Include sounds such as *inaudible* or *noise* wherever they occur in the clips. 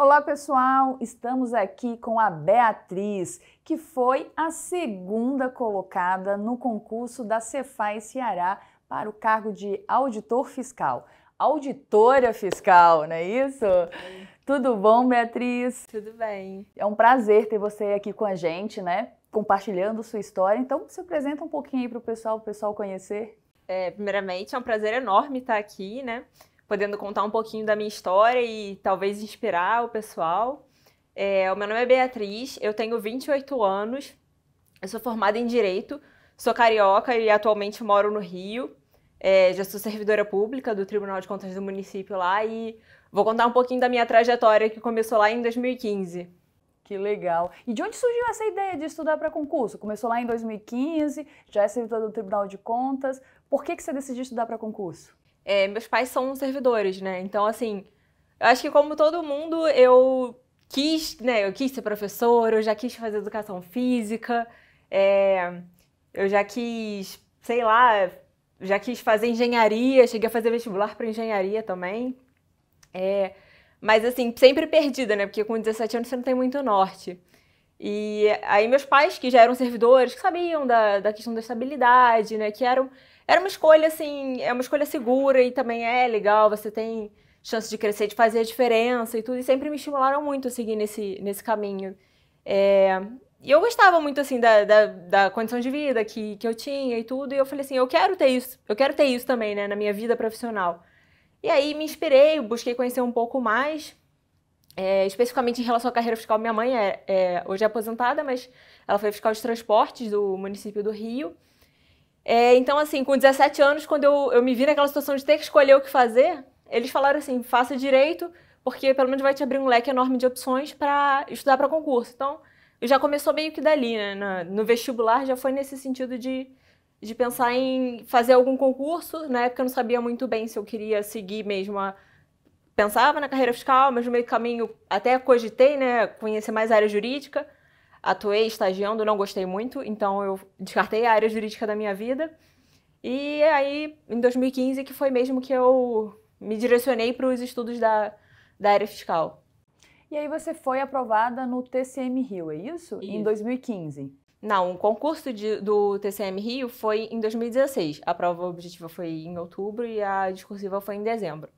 Olá, pessoal! Estamos aqui com a Beatriz, que foi a segunda colocada no concurso da Cefaz Ceará para o cargo de auditor fiscal. Auditora fiscal, não é isso? Oi. Tudo bom, Beatriz? Tudo bem. É um prazer ter você aqui com a gente, né? Compartilhando sua história. Então, se apresenta um pouquinho aí para o pessoal, o pessoal conhecer. É, primeiramente, é um prazer enorme estar aqui, né? podendo contar um pouquinho da minha história e talvez inspirar o pessoal. É, o meu nome é Beatriz, eu tenho 28 anos, eu sou formada em Direito, sou carioca e atualmente moro no Rio. É, já sou servidora pública do Tribunal de Contas do município lá e vou contar um pouquinho da minha trajetória que começou lá em 2015. Que legal. E de onde surgiu essa ideia de estudar para concurso? Começou lá em 2015, já é servidora do Tribunal de Contas. Por que, que você decidiu estudar para concurso? É, meus pais são servidores, né? Então, assim, eu acho que como todo mundo, eu quis, né? Eu quis ser professora, eu já quis fazer educação física, é, eu já quis, sei lá, já quis fazer engenharia, cheguei a fazer vestibular para engenharia também. É, mas assim, sempre perdida, né? Porque com 17 anos você não tem muito norte. E aí meus pais, que já eram servidores, que sabiam da, da questão da estabilidade, né? Que eram era uma escolha, assim, é uma escolha segura e também é legal, você tem chance de crescer, de fazer a diferença e tudo. E sempre me estimularam muito a seguir nesse, nesse caminho. É, e eu gostava muito, assim, da, da, da, condição de vida que, que eu tinha e tudo. E eu falei assim, eu quero ter isso. Eu quero ter isso também, né? Na minha vida profissional. E aí me inspirei, busquei conhecer um pouco mais. É, especificamente em relação à carreira fiscal, minha mãe é, é, hoje é aposentada, mas ela foi fiscal de transportes do município do Rio. É, então, assim, com 17 anos, quando eu, eu me vi naquela situação de ter que escolher o que fazer, eles falaram assim: faça direito, porque pelo menos vai te abrir um leque enorme de opções para estudar para concurso. Então, já começou meio que dali, né? No, vestibular já foi nesse sentido de, de pensar em fazer algum concurso. Na época eu não sabia muito bem se eu queria seguir mesmo a. Pensava na carreira fiscal, mas no meio do caminho até cogitei, né? Conhecer mais a área jurídica. Atuei estagiando, não gostei muito, então eu descartei a área jurídica da minha vida. E aí, em 2015, que foi mesmo que eu me direcionei para os estudos da, da área fiscal. E aí você foi aprovada no TCM Rio, é isso? isso. Em 2015. Não, o concurso de, do TCM Rio foi em 2016. A prova objetiva foi em outubro e a discursiva foi em dezembro.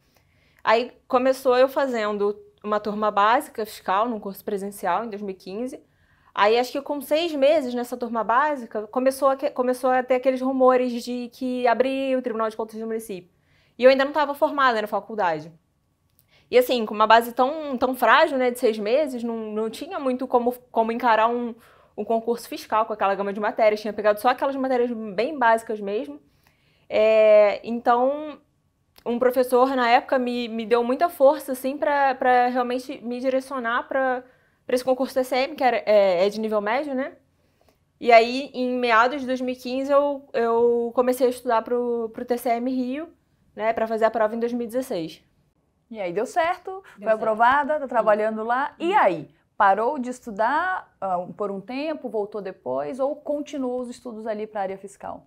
Aí começou eu fazendo uma turma básica fiscal num curso presencial em 2015. Aí acho que com seis meses nessa turma básica, começou a, começou a ter aqueles rumores de que abriu o Tribunal de Contas do município. E eu ainda não estava formada né, na faculdade. E assim, com uma base tão, tão frágil, né, de seis meses, não, não tinha muito como, como encarar um, um concurso fiscal com aquela gama de matérias. Tinha pegado só aquelas matérias bem básicas mesmo. É, então, um professor na época me, me deu muita força, assim, para realmente me direcionar para para esse concurso TCM, que era, é, é, de nível médio, né? E aí, em meados de 2015, eu, eu comecei a estudar para o TCM Rio, né, para fazer a prova em 2016. E aí deu certo, deu foi certo. aprovada, está trabalhando Sim. lá. E uhum. aí? Parou de estudar uh, por um tempo, voltou depois ou continuou os estudos ali para a área fiscal?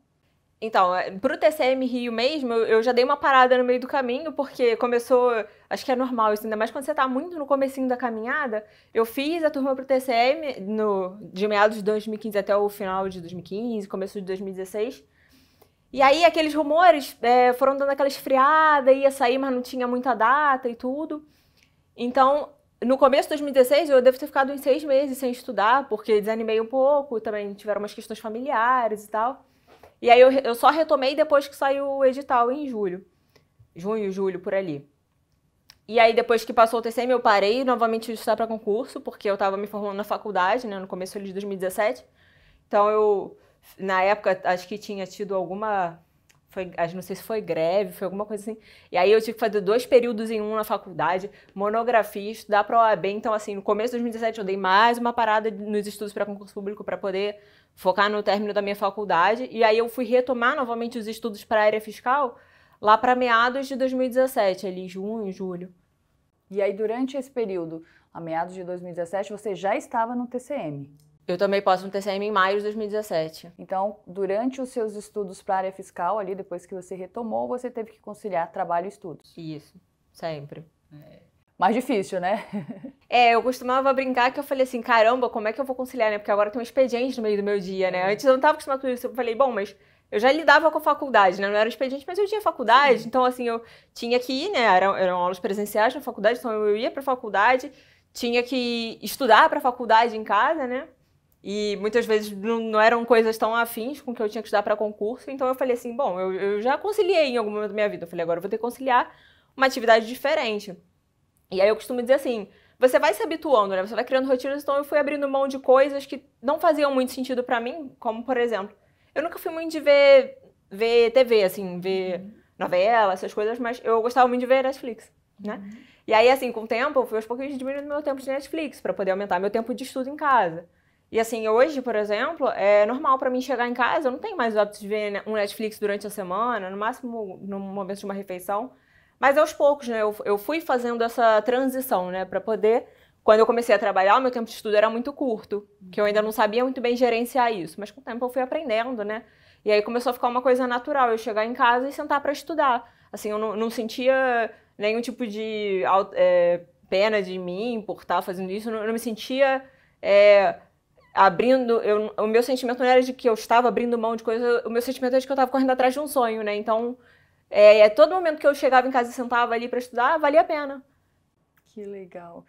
Então, é, pro TCM Rio mesmo, eu já dei uma parada no meio do caminho, porque começou. Acho que é normal isso, ainda mais quando você tá muito no comecinho da caminhada. Eu fiz a turma pro TCM no, de meados de 2015 até o final de 2015, começo de 2016. E aí aqueles rumores é, foram dando aquela esfriada, ia sair, mas não tinha muita data e tudo. Então, no começo de 2016, eu devo ter ficado uns seis meses sem estudar, porque desanimei um pouco, também tiveram umas questões familiares e tal. E aí eu, eu só retomei depois que saiu o edital em julho. Junho, julho, por ali. E aí, depois que passou o TCM, eu parei novamente de estudar para concurso, porque eu estava me formando na faculdade, né, no começo de 2017. Então, eu, na época, acho que tinha tido alguma foi, não sei se foi greve, foi alguma coisa assim. E aí eu tive que fazer dois períodos em um na faculdade, monografia, estudar para OAB. Então, assim, no começo de 2017 eu dei mais uma parada nos estudos para concurso público para poder focar no término da minha faculdade. E aí eu fui retomar novamente os estudos para a área fiscal lá para meados de 2017, ali em junho, julho. E aí, durante esse período, a meados de 2017, você já estava no TCM? Eu também posso um TCM em maio de 2017. Então, durante os seus estudos para a área fiscal, ali depois que você retomou, você teve que conciliar trabalho e estudos. Isso, sempre. É. Mais difícil, né? *laughs* é, eu costumava brincar que eu falei assim, caramba, como é que eu vou conciliar, né? Porque agora tem um expediente no meio do meu dia, né? É. Antes eu não estava acostumado com isso. Eu falei, bom, mas eu já lidava com a faculdade, né? Não era expediente, mas eu tinha faculdade, Sim. então assim, eu tinha que ir, né? Eram, eram aulas presenciais na faculdade, então eu ia para a faculdade, tinha que estudar para a faculdade em casa, né? E muitas vezes não, não, eram coisas tão afins com que eu tinha que estudar para concurso. Então eu falei assim: bom, eu, eu, já conciliei em algum momento da minha vida. Eu falei: agora eu vou ter que conciliar uma atividade diferente. E aí eu costumo dizer assim: você vai se habituando, né? Você vai criando rotinas. Então eu fui abrindo mão de coisas que não faziam muito sentido para mim, como por exemplo, eu nunca fui muito de ver, ver TV, assim, ver uhum. novela, essas coisas, mas eu gostava muito de ver Netflix, né? Uhum. E aí, assim, com o tempo, eu fui aos pouquinhos diminuindo meu tempo de Netflix para poder aumentar meu tempo de estudo em casa. E assim, hoje, por exemplo, é normal para mim chegar em casa, eu não tenho mais o hábito de ver né, um Netflix durante a semana, no máximo no momento de uma refeição. Mas aos poucos, né, eu, eu fui fazendo essa transição, né, para poder. Quando eu comecei a trabalhar, o meu tempo de estudo era muito curto, que eu ainda não sabia muito bem gerenciar isso. Mas com o tempo eu fui aprendendo, né? E aí começou a ficar uma coisa natural, eu chegar em casa e sentar para estudar. Assim, eu não, não sentia nenhum tipo de é, pena de mim por estar fazendo isso, eu não, eu não me sentia. É, abrindo. Eu, o meu sentimento não era de que eu estava abrindo mão de coisa, o meu sentimento era de que eu estava correndo atrás de um sonho, né? Então, é, é, todo momento que eu chegava em casa e sentava ali para estudar, valia a pena. Que legal.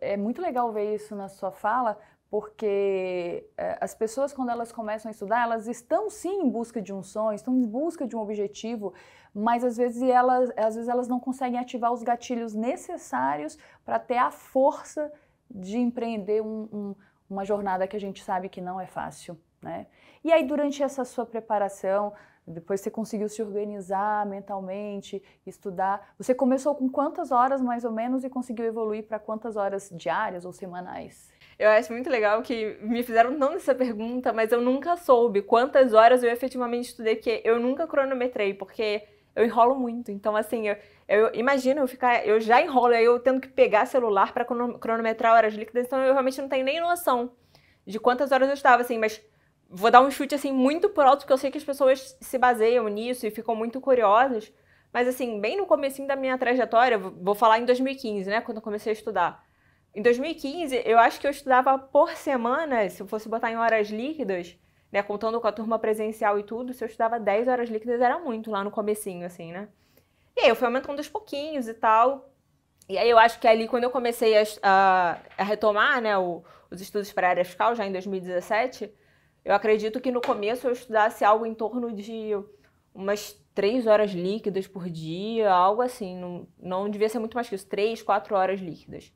É muito legal ver isso na sua fala, porque é, as pessoas, quando elas começam a estudar, elas estão sim em busca de um sonho, estão em busca de um objetivo, mas às vezes elas, às vezes elas não conseguem ativar os gatilhos necessários para ter a força de empreender um, um uma jornada que a gente sabe que não é fácil, né? E aí durante essa sua preparação, depois você conseguiu se organizar mentalmente, estudar. Você começou com quantas horas mais ou menos e conseguiu evoluir para quantas horas diárias ou semanais? Eu acho muito legal que me fizeram não essa pergunta, mas eu nunca soube quantas horas eu efetivamente estudei, porque eu nunca cronometrei, porque eu enrolo muito. Então, assim, eu, eu imagino eu ficar, eu já enrolo, aí eu tendo que pegar celular para cronometrar horas líquidas, então eu realmente não tenho nem noção de quantas horas eu estava, assim, mas vou dar um chute assim muito por alto, porque eu sei que as pessoas se baseiam nisso e ficam muito curiosas. Mas assim, bem no começo da minha trajetória, vou falar em 2015, né, quando eu comecei a estudar. Em 2015, eu acho que eu estudava por semana, se eu fosse botar em horas líquidas, né, contando com a turma presencial e tudo, se eu estudava 10 horas líquidas era muito lá no comecinho assim, né? E aí eu fui aumentando aos pouquinhos e tal. E aí eu acho que ali, quando eu comecei a, a, a retomar né, o, os estudos para a área fiscal, já em 2017, eu acredito que no começo eu estudasse algo em torno de umas três horas líquidas por dia, algo assim. Não, não devia ser muito mais que isso, três, quatro horas líquidas.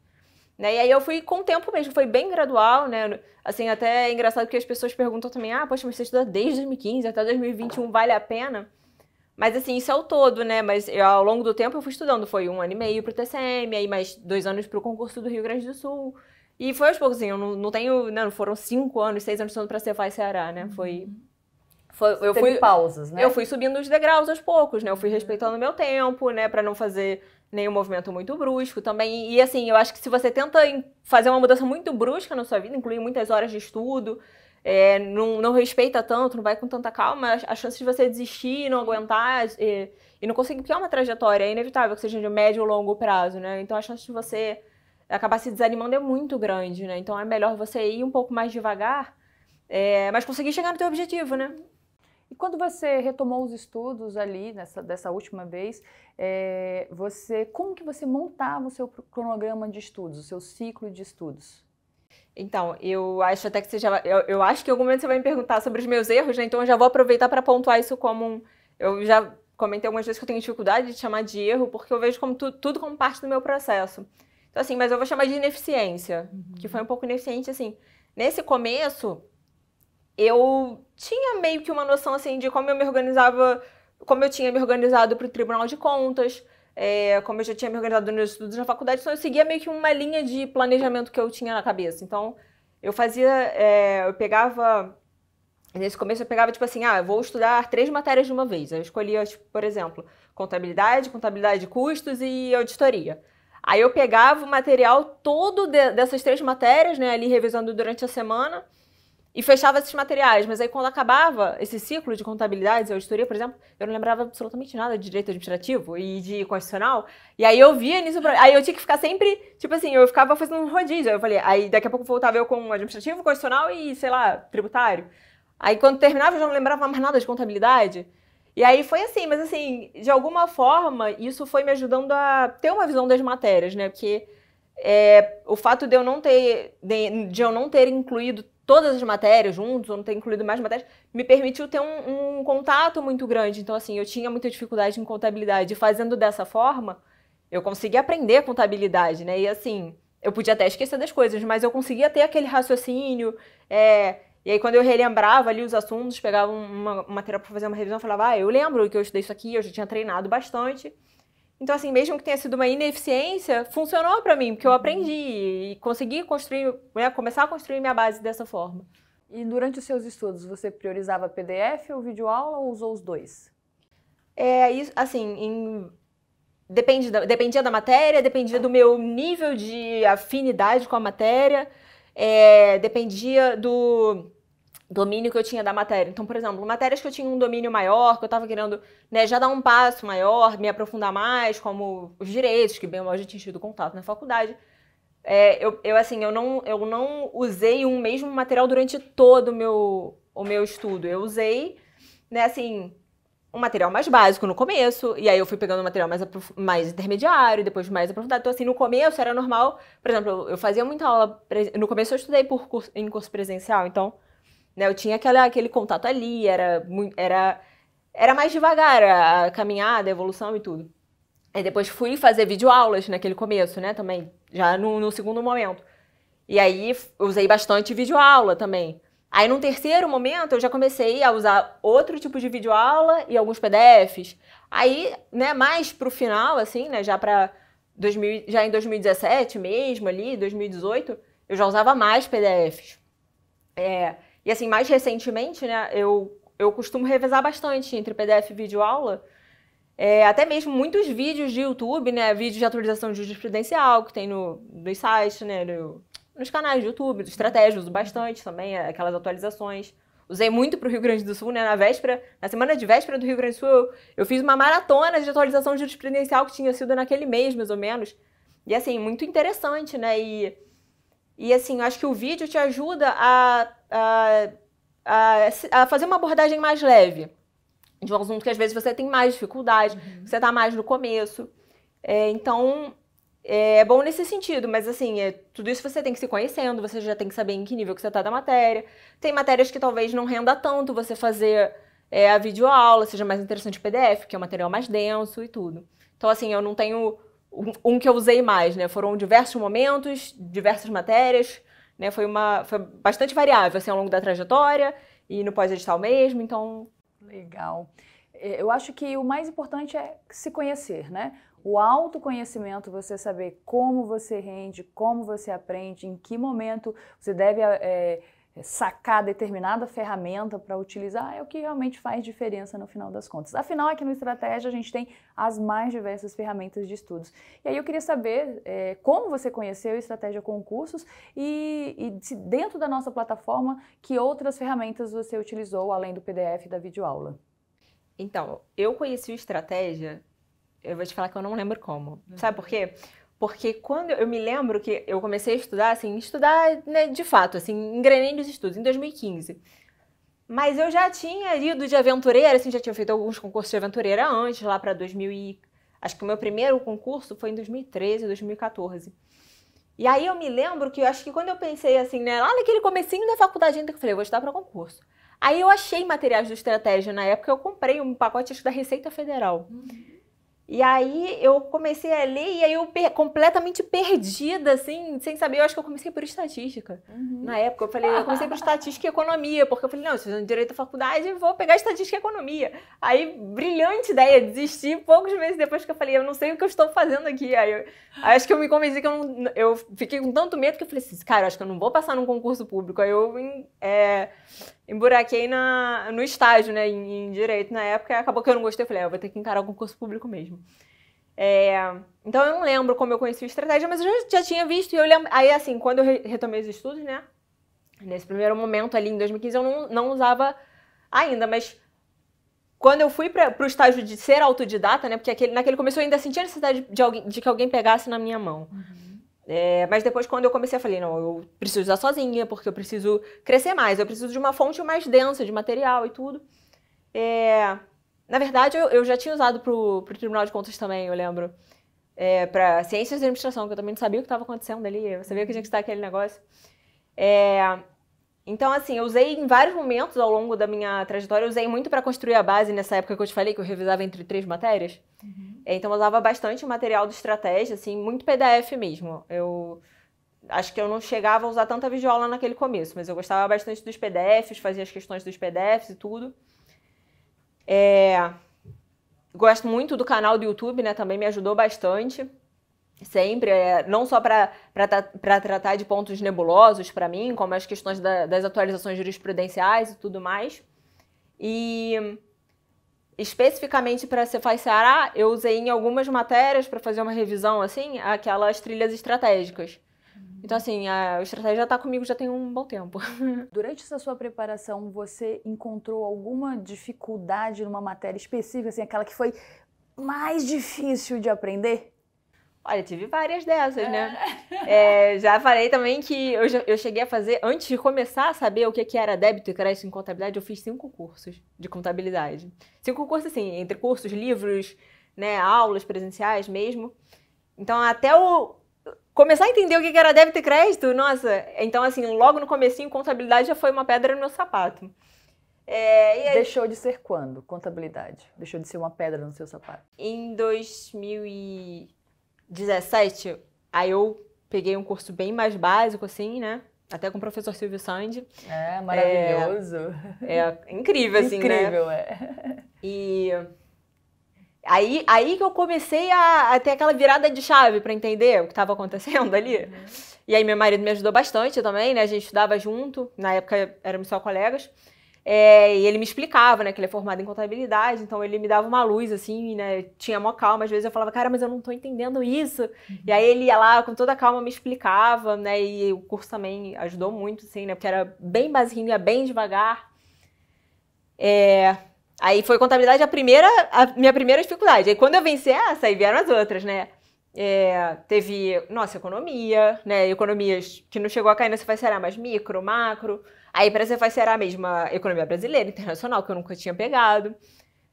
Né? E aí eu fui com o tempo mesmo, foi bem gradual, né? Assim, até é engraçado que as pessoas perguntam também, ah, poxa, mas você estuda desde 2015 até 2021, vale a pena? Mas assim, isso é o todo, né? Mas eu, ao longo do tempo eu fui estudando. Foi um ano e meio pro TCM, aí mais dois anos pro concurso do Rio Grande do Sul. E foi aos poucos, assim, eu não, não tenho. Né, não, foram cinco anos, seis anos estudando pra vai Ceará, né? Uhum. Foi. foi eu fui, pausas, né? Eu fui subindo os degraus aos poucos, né? Eu fui uhum. respeitando o meu tempo, né? Pra não fazer nenhum movimento muito brusco também. E assim, eu acho que se você tenta fazer uma mudança muito brusca na sua vida, incluir muitas horas de estudo, é, não, não, respeita tanto, não vai com tanta calma, a chance de você desistir, não aguentar e, e não conseguir, porque é uma trajetória, é inevitável que seja de médio ou longo prazo, né? Então a chance de você acabar se desanimando é muito grande, né? Então é melhor você ir um pouco mais devagar, é, mas conseguir chegar no teu objetivo, né? E quando você retomou os estudos ali nessa dessa última vez, é, você como que você montava o seu cronograma de estudos, o seu ciclo de estudos? Então, eu acho até que você já. Eu, eu acho que em algum momento você vai me perguntar sobre os meus erros, né? Então eu já vou aproveitar para pontuar isso como um. Eu já comentei algumas vezes que eu tenho dificuldade de chamar de erro, porque eu vejo como tu, tudo como parte do meu processo. Então, assim, mas eu vou chamar de ineficiência, uhum. que foi um pouco ineficiente, assim. Nesse começo, eu tinha meio que uma noção, assim, de como eu me organizava, como eu tinha me organizado para o Tribunal de Contas, é, como eu já tinha me organizado nos meus estudos na faculdade, então eu seguia meio que uma linha de planejamento que eu tinha na cabeça. Então, eu fazia, é, eu pegava, nesse começo eu pegava tipo assim, ah, vou estudar três matérias de uma vez. Eu escolhia, tipo, por exemplo, contabilidade, contabilidade de custos e auditoria. Aí eu pegava o material todo de, dessas três matérias, né, ali revisando durante a semana, e fechava esses materiais. Mas aí, quando acabava esse ciclo de contabilidades e auditoria, por exemplo, eu não lembrava absolutamente nada de direito administrativo e de constitucional. E aí eu via nisso. Aí eu tinha que ficar sempre, tipo assim, eu ficava fazendo um rodízio. Eu falei, aí daqui a pouco voltava eu com administrativo, constitucional e, sei lá, tributário. Aí quando terminava eu já não lembrava mais nada de contabilidade. E aí foi assim, mas assim, de alguma forma, isso foi me ajudando a ter uma visão das matérias, né? Porque é, o fato de eu não ter de, de eu não ter incluído todas as matérias juntos, ou não ter incluído mais matérias, me permitiu ter um, um, contato muito grande. Então, assim, eu tinha muita dificuldade em contabilidade. E fazendo dessa forma, eu consegui aprender contabilidade, né? E assim, eu podia até esquecer das coisas, mas eu conseguia ter aquele raciocínio. É... E aí, quando eu relembrava ali os assuntos, pegava uma matéria para fazer uma revisão, falava, ah, eu lembro que eu estudei isso aqui, eu já tinha treinado bastante. Então, assim, mesmo que tenha sido uma ineficiência, funcionou para mim, porque eu uhum. aprendi e consegui construir, né, começar a construir minha base dessa forma. E durante os seus estudos, você priorizava PDF ou videoaula ou usou os dois? É, isso, assim, em... Depende da, dependia da matéria, dependia do meu nível de afinidade com a matéria, é, dependia do, domínio que eu tinha da matéria. Então, por exemplo, matérias que eu tinha um domínio maior, que eu estava querendo né, já dar um passo maior, me aprofundar mais, como os direitos, que bem eu já tinha tido contato na faculdade. É, eu, eu, assim, eu não, eu não usei um mesmo material durante todo o meu, o meu estudo. Eu usei, né, assim, um material mais básico no começo, e aí eu fui pegando um material mais, mais intermediário, depois mais aprofundado. Então, assim, no começo era normal, por exemplo, eu, eu fazia muita aula, no começo eu estudei por curso, em curso presencial, então né? Eu tinha aquela, aquele contato ali, era, era, era mais devagar a, caminhada, a evolução e tudo. Aí depois fui fazer videoaulas naquele começo, né, também, já no, no segundo momento. E aí usei bastante videoaula também. Aí num terceiro momento eu já comecei a usar outro tipo de videoaula e alguns PDFs. Aí, né, mais pro final assim, né, já para já em 2017 mesmo ali, 2018, eu já usava mais PDFs. É, e assim, mais recentemente, né, eu, eu costumo revezar bastante entre PDF e vídeo aula. É, até mesmo muitos vídeos de YouTube, né, vídeos de atualização jurisprudencial que tem no, nos sites, né, no, nos canais de YouTube, do Estratégia, uso bastante também é, aquelas atualizações. Usei muito para o Rio Grande do Sul, né, na véspera, na semana de véspera do Rio Grande do Sul, eu, eu fiz uma maratona de atualização jurisprudencial que tinha sido naquele mês, mais ou menos. E assim, muito interessante, né, e... E assim, eu acho que o vídeo te ajuda a a, a, fazer uma abordagem mais leve de um assunto que às vezes você tem mais dificuldade, uhum. você está mais no começo. É, então, é, é bom nesse sentido, mas assim, é, tudo isso você tem que se conhecendo, você já tem que saber em que nível que você está da matéria. Tem matérias que talvez não renda tanto você fazer é, a videoaula, seja mais interessante o PDF, que é um material mais denso e tudo. Então, assim, eu não tenho um, um que eu usei mais, né? Foram diversos momentos, diversas matérias, né? Foi uma foi bastante variável assim ao longo da trajetória e no pós-edital mesmo, então legal. É, eu acho que o mais importante é se conhecer, né? O autoconhecimento, você saber como você rende, como você aprende, em que momento você deve é, é, sacar determinada ferramenta para utilizar é o que realmente faz diferença no final das contas. Afinal, aqui no Estratégia a gente tem as mais diversas ferramentas de estudos. E aí eu queria saber é, como você conheceu Estratégia Concursos e, e se dentro da nossa plataforma que outras ferramentas você utilizou além do PDF e da videoaula. Então, eu conheci o Estratégia, eu vou te falar que eu não lembro como. Sabe por quê? Porque quando eu me lembro que eu comecei a estudar, assim, estudar né, de fato, assim, engrenei nos estudos, em 2015. Mas eu já tinha ido de aventureira, assim, já tinha feito alguns concursos de aventureira antes, lá para 2000 e... Acho que o meu primeiro concurso foi em 2013, 2014. E aí eu me lembro que eu acho que quando eu pensei assim, né, lá naquele comecinho da faculdade ainda que eu falei, eu vou estudar para concurso. Aí eu achei materiais de estratégia na época, eu comprei um pacote acho, da Receita Federal. Uhum. E aí eu comecei a ler e aí eu per completamente perdida, assim, sem saber. Eu acho que eu comecei por estatística. Uhum. Na época eu falei, eu comecei por estatística e economia, porque eu falei, não, estou fazendo direito à faculdade, vou pegar estatística e economia. Aí, brilhante ideia, desisti poucos meses depois que eu falei, eu não sei o que eu estou fazendo aqui. Aí, eu, aí acho que eu me convenci que eu não, eu fiquei com tanto medo que eu falei assim, cara, acho que eu não vou passar num concurso público. Aí eu é, emburaquei na, no estágio, né, em, em direito na época, e acabou que eu não gostei, eu falei, ah, eu vou ter que encarar algum curso público mesmo. É, então eu não lembro como eu conheci a estratégia, mas eu já, já tinha visto, e eu lembro, aí assim, quando eu re retomei os estudos, né, nesse primeiro momento ali em 2015, eu não, não usava ainda, mas quando eu fui para o estágio de ser autodidata, né, porque aquele, naquele começo eu ainda sentia a necessidade de, alguém, de que alguém pegasse na minha mão. Uhum. É, mas depois, quando eu comecei, eu falei: não, eu preciso usar sozinha, porque eu preciso crescer mais, eu preciso de uma fonte mais densa de material e tudo. É, na verdade, eu, eu, já tinha usado para o Tribunal de Contas também, eu lembro. É, para Ciências da Administração, que eu também não sabia o que estava acontecendo ali, eu sabia que tinha que estar aquele negócio. É, então, assim, eu usei em vários momentos ao longo da minha trajetória, eu usei muito para construir a base nessa época que eu te falei, que eu revisava entre três matérias. Uhum. É, então, eu usava bastante material de estratégia, assim, muito PDF mesmo. Eu acho que eu não chegava a usar tanta viola naquele começo, mas eu gostava bastante dos PDFs, fazia as questões dos PDFs e tudo. É... Gosto muito do canal do YouTube, né? Também me ajudou bastante sempre, é, não só para tratar de pontos nebulosos para mim, como as questões da, das atualizações jurisprudenciais e tudo mais. E especificamente para Cefaz Ceará, eu usei em algumas matérias para fazer uma revisão, assim, aquelas trilhas estratégicas. Uhum. Então, assim, a estratégia já está comigo já tem um bom tempo. *laughs* Durante essa sua preparação, você encontrou alguma dificuldade numa matéria específica, assim, aquela que foi mais difícil de aprender? Olha, tive várias dessas, né? É, é já falei também que eu, eu cheguei a fazer, antes de começar a saber o que, que era débito e crédito em contabilidade, eu fiz cinco cursos de contabilidade. Cinco cursos, assim, entre cursos, livros, né, aulas presenciais mesmo. Então, até o começar a entender o que era débito e crédito, nossa, então, assim, logo no comecinho, contabilidade já foi uma pedra no meu sapato. É, aí... Deixou de ser quando? Contabilidade. Deixou de ser uma pedra no seu sapato. Em 2000 e... 17, aí eu peguei um curso bem mais básico, assim, né? Até com o professor Silvio Sandi. É, maravilhoso. É, é incrível, assim, né? incrível, né? é. E aí, aí que eu comecei a, a ter aquela virada de chave para entender o que estava acontecendo ali. Uhum. E aí meu marido me ajudou bastante também, né? A gente estudava junto, na época éramos só colegas. É, e ele me explicava, né, que ele é formado em contabilidade, então ele me dava uma luz, assim, né, tinha mó calma, às vezes eu falava, cara, mas eu não estou entendendo isso, uhum. e aí ele ia lá com toda a calma, me explicava, né, e o curso também ajudou muito, assim, né, porque era bem basiquinho, ia bem devagar, é, aí foi contabilidade a primeira, a minha primeira dificuldade, aí quando eu venci essa, aí vieram as outras, né, é, teve, nossa, economia, né, economias que não chegou a cair, não você vai, será, mas micro, macro... A empresa vai ser a mesma economia brasileira, internacional, que eu nunca tinha pegado,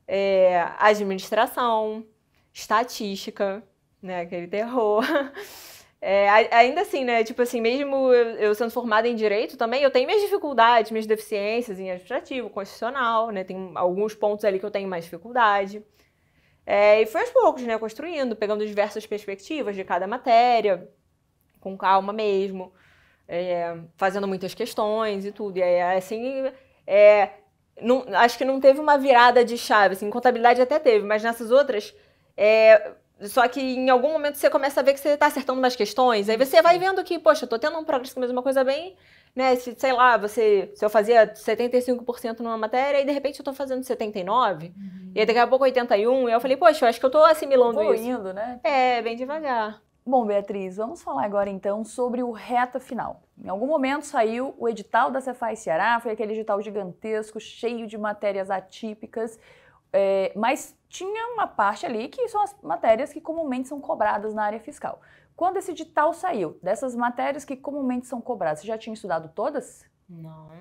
é, administração, estatística, né, aquele terror. *laughs* É, ainda assim, né? Tipo assim, mesmo eu sendo formada em direito também, eu tenho minhas dificuldades, minhas deficiências em administrativo, constitucional, né? Tem alguns pontos ali que eu tenho mais dificuldade. É, e foi aos poucos, né? Construindo, pegando diversas perspectivas de cada matéria, com calma mesmo é, fazendo muitas questões e tudo. E aí, assim, é, não, acho que não teve uma virada de chave. Assim, em contabilidade até teve, mas nessas outras. É, só que em algum momento você começa a ver que você está acertando umas questões, aí você vai vendo que, poxa, eu estou tendo um progresso com a mesma coisa bem, né? Se, sei lá, você, se eu fazia 75% numa matéria e de repente eu estou fazendo 79%, uhum. e daqui a pouco 81%, e eu falei, poxa, eu acho que eu estou assimilando Vou isso. indo, né? É, bem devagar. Bom, Beatriz, vamos falar agora então sobre o Reta Final. Em algum momento saiu o edital da Cefaz Ceará, foi aquele edital gigantesco, cheio de matérias atípicas, é, mas tinha uma parte ali que são as matérias que comumente são cobradas na área fiscal. Quando esse edital saiu, dessas matérias que comumente são cobradas, você já tinha estudado todas? Não.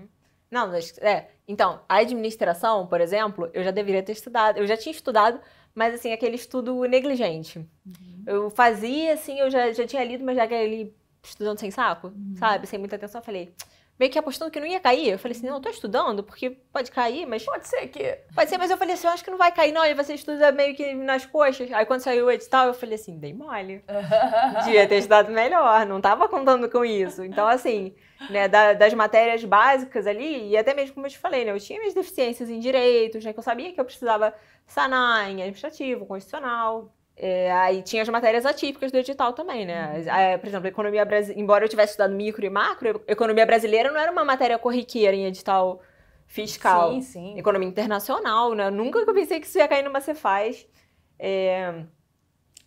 Não, mas, é, então, a administração, por exemplo, eu já deveria ter estudado, eu já tinha estudado mas assim, aquele estudo negligente. Uhum. Eu fazia, assim, eu já, já tinha lido, mas já aquele estudando sem saco, uhum. sabe? Sem muita atenção, eu falei, meio que apostando que não ia cair. Eu falei assim, não, eu tô estudando, porque pode cair, mas... Pode ser que... Pode ser, mas eu falei assim, eu acho que não vai cair não, e você estuda meio que nas coxas. Aí quando saiu o edital, eu falei assim, dei mole. *laughs* Devia ter estudado melhor, não tava contando com isso. Então, assim, né, da, das matérias básicas ali, e até mesmo como eu te falei, né, eu tinha minhas deficiências em direitos, né, que eu sabia que eu precisava sanar em administrativo, constitucional... É, aí tinha as matérias atípicas do edital também, né? Uhum. É, por exemplo, economia brasileira, embora eu tivesse estudado micro e macro, economia brasileira não era uma matéria corriqueira em edital fiscal. Sim, sim. Economia internacional, né? Nunca eu pensei que isso ia cair numa Cefaz. É,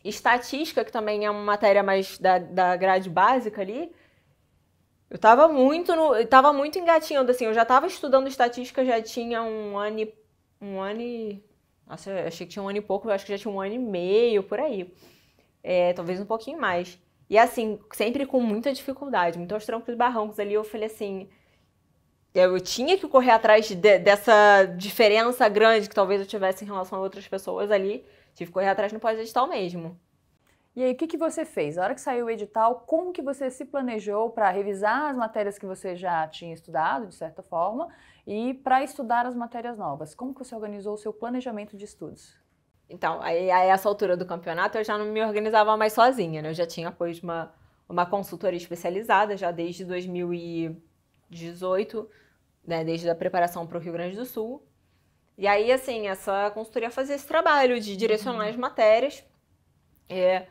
estatística, que também é uma matéria mais da, da grade básica ali, eu tava muito no, eu tava muito engatinhando, assim, eu já tava estudando estatística, já tinha um ano e, um ano e nossa, eu achei que tinha um ano e pouco, eu acho que já tinha um ano e meio, por aí. É, talvez um pouquinho mais. E assim, sempre com muita dificuldade, muitos trancos e barrancos ali, eu falei assim. Eu tinha que correr atrás de, dessa diferença grande que talvez eu tivesse em relação a outras pessoas ali. Tive que correr atrás no pós-edital mesmo. E aí, o que, que você fez? A hora que saiu o edital, como que você se planejou para revisar as matérias que você já tinha estudado, de certa forma, e para estudar as matérias novas. Como que você organizou o seu planejamento de estudos? Então, aí, a essa altura do campeonato eu já não me organizava mais sozinha, né? Eu já tinha apoio de uma, uma consultoria especializada já desde 2018, né? desde a preparação para o Rio Grande do Sul. E aí, assim, essa consultoria fazia esse trabalho de direcionar uhum. as matérias. É,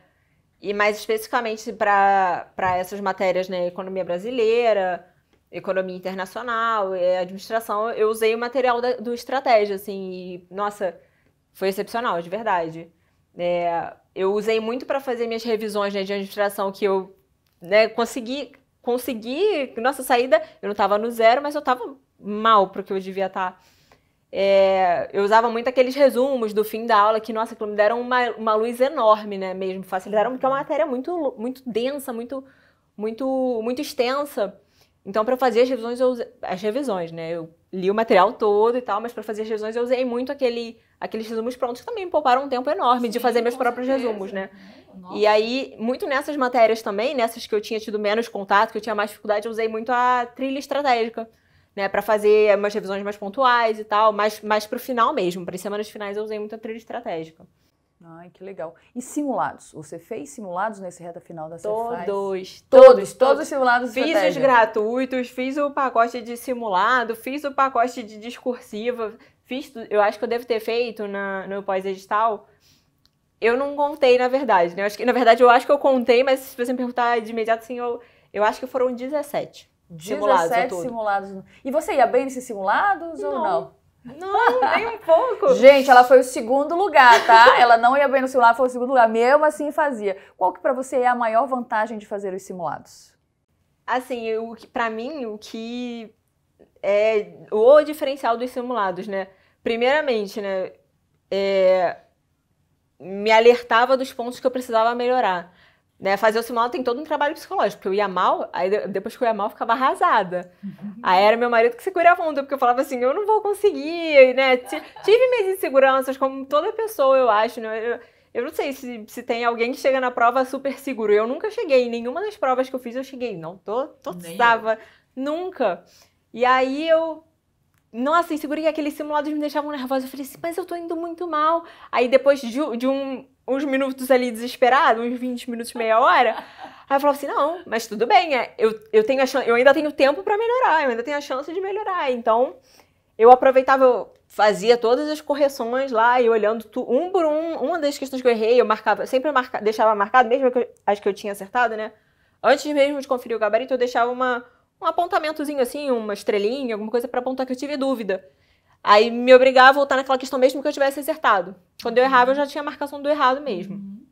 e mais especificamente para essas matérias, né? Economia brasileira, economia internacional, é, administração, eu usei o material da, do Estratégia, assim, e, nossa, foi excepcional, de verdade. É, eu usei muito para fazer minhas revisões né, de administração, que eu né, consegui, consegui, nossa saída, eu não estava no zero, mas eu estava mal para o que eu devia estar. Tá. É, eu usava muito aqueles resumos do fim da aula que, nossa, que me deram uma, uma luz enorme, né, mesmo, facilitaram, porque é uma matéria muito, muito densa, muito, muito, muito extensa. Então, para fazer as revisões, eu usei, as revisões, né? Eu li o material todo e tal, mas para fazer as revisões eu usei muito aquele, aqueles resumos prontos, que também me pouparam um tempo enorme Sim, de fazer meus próprios certeza. resumos, né? Nossa. E aí, muito nessas matérias também, nessas que eu tinha tido menos contato, que eu tinha mais dificuldade, eu usei muito a trilha estratégica, né? Para fazer umas revisões mais pontuais e tal, mas mais para o final mesmo, para as semanas finais eu usei muito a trilha estratégica. Ai, que legal. E simulados? Você fez simulados nesse reta final da Cefaz? Todos, todos, todos, todos os simulados. Fiz estratégia. os gratuitos, fiz o pacote de simulado, fiz o pacote de discursiva, fiz, eu acho que eu devo ter feito na, no pós-edital. Eu não contei, na verdade, né? Eu acho que, na verdade, eu acho que eu contei, mas se você me perguntar de imediato, assim, eu, eu acho que foram 17. 17 simulados, simulados. E você ia bem nesses simulados não, ou não? Não, nem um pouco. Gente, ela foi o segundo lugar, tá? Ela não ia bem no simulado, foi o segundo lugar. Mesmo assim, fazia. Qual que para você é a maior vantagem de fazer os simulados? Assim, o que para mim o que é o diferencial dos simulados, né? Primeiramente, né, é, me alertava dos pontos que eu precisava melhorar. Né, fazer o simulado tem todo um trabalho psicológico, porque eu ia mal, aí depois que eu ia mal, eu ficava arrasada. Aí era meu marido que segurava a onda, porque eu falava assim, eu não vou conseguir, né? Tive minhas inseguranças, como toda pessoa, eu acho, né? Eu, eu não sei se, se tem alguém que chega na prova super seguro. Eu nunca cheguei, em nenhuma das provas que eu fiz eu cheguei. Não, tô, tô estava, nunca. E aí eu nossa, insegurinha, aqueles simulados me deixavam nervosa. Eu falei assim, mas eu tô indo muito mal. Aí depois de, de um, uns minutos ali desesperado, uns 20 minutos, meia hora, aí eu falava assim, não, mas tudo bem, é, eu, eu, tenho a chance, eu ainda tenho tempo para melhorar, eu ainda tenho a chance de melhorar. Então, eu aproveitava, eu fazia todas as correções lá e olhando tu, um por um, uma das questões que eu errei, eu marcava, sempre marca, deixava marcado, mesmo que eu, as que eu tinha acertado, né? Antes mesmo de conferir o gabarito, eu deixava uma um apontamentozinho assim, uma estrelinha, alguma coisa para apontar que eu tive dúvida. Aí me obrigava a voltar naquela questão mesmo que eu tivesse acertado. Quando eu errava, eu já tinha a marcação do errado mesmo. Uhum.